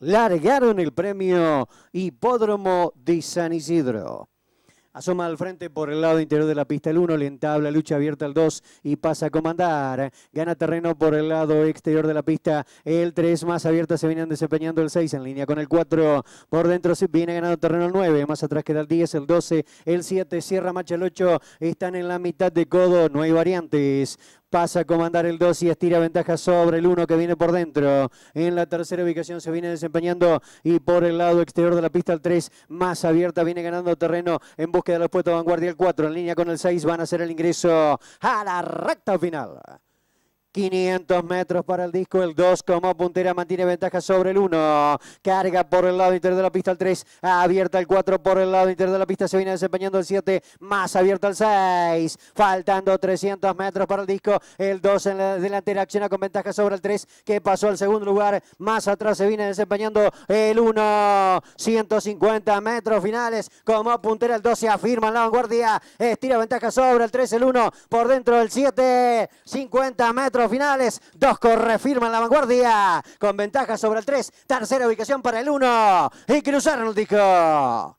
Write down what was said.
largaron el premio Hipódromo de San Isidro. Asoma al frente por el lado interior de la pista el 1, le la lucha abierta el 2 y pasa a comandar. Gana terreno por el lado exterior de la pista el 3, más abierta se vienen desempeñando el 6 en línea con el 4. Por dentro viene ganado terreno el 9, más atrás queda el 10, el 12, el 7, cierra marcha el 8. Están en la mitad de codo, no hay variantes. Pasa a comandar el 2 y estira ventaja sobre el 1 que viene por dentro. En la tercera ubicación se viene desempeñando y por el lado exterior de la pista el 3 más abierta viene ganando terreno en búsqueda de la de vanguardia el 4 en línea con el 6 van a hacer el ingreso a la recta final. 500 metros para el disco, el 2 como puntera mantiene ventaja sobre el 1, carga por el lado interior de la pista el 3, abierta el 4 por el lado interior de la pista, se viene desempeñando el 7, más abierta el 6, faltando 300 metros para el disco, el 2 en la delantera acciona con ventaja sobre el 3 que pasó al segundo lugar, más atrás se viene desempeñando el 1, 150 metros finales, como puntera el 2 se afirma en la vanguardia, estira ventaja sobre el 3, el 1 por dentro del 7, 50 metros finales. dos corre en la vanguardia. Con ventaja sobre el 3. Tercera ubicación para el 1. Y cruzaron el disco.